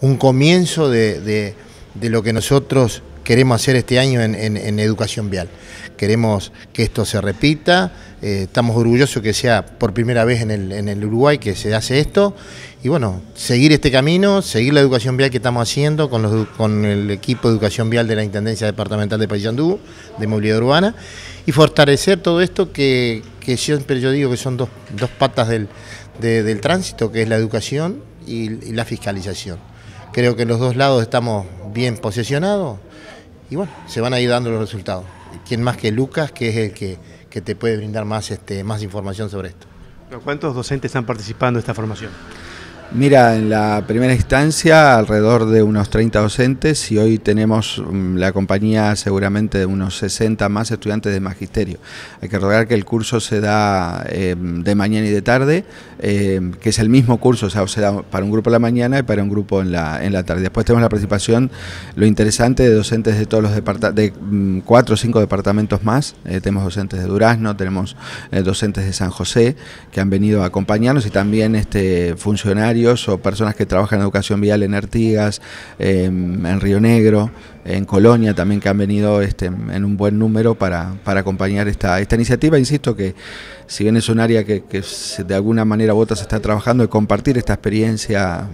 un comienzo de, lo que nosotros queremos hacer este año en, educación vial. Queremos que esto se repita, eh, estamos orgullosos que sea por primera vez en el, Uruguay que se hace esto, y bueno, seguir este camino, seguir la educación vial que estamos haciendo con, con el equipo de educación vial de la Intendencia Departamental de Payandú, de Movilidad Urbana, y fortalecer todo esto que, siempre yo digo que son dos, patas del, tránsito, que es la educación y la fiscalización. Creo que los dos lados estamos bien posicionados y bueno, se van a ir dando los resultados. ¿Quién más que Lucas, que es el que, te puede brindar más, este, más información sobre esto? ¿Cuántos docentes están participando en esta formación? Mira, en la primera instancia alrededor de unos 30 docentes y hoy tenemos mm, la compañía seguramente de unos 60 más estudiantes de magisterio. Hay que recordar que el curso se da em, de mañana y de tarde, em, que es el mismo curso, o sea, se da para un grupo en la mañana y para un grupo en la, en la tarde. Después tenemos la participación, lo interesante, de docentes de todos los departamentos, de mm, cuatro o cinco departamentos más. Eh, tenemos docentes de Durazno, tenemos eh, docentes de San José que han venido a acompañarnos y también este funcionario o personas que trabajan en educación vial en Artigas, en Río Negro, en Colonia también que han venido este, en un buen número para, acompañar esta, esta iniciativa. Insisto que si bien es un área que, de alguna manera u otra se está trabajando, de compartir esta experiencia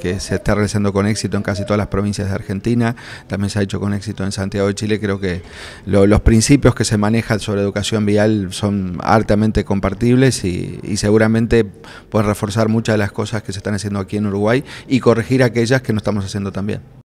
que se está realizando con éxito en casi todas las provincias de Argentina, también se ha hecho con éxito en Santiago de Chile, creo que los principios que se manejan sobre educación vial son altamente compartibles y, y seguramente pueden reforzar muchas de las cosas que se están haciendo aquí en Uruguay y corregir aquellas que no estamos haciendo también.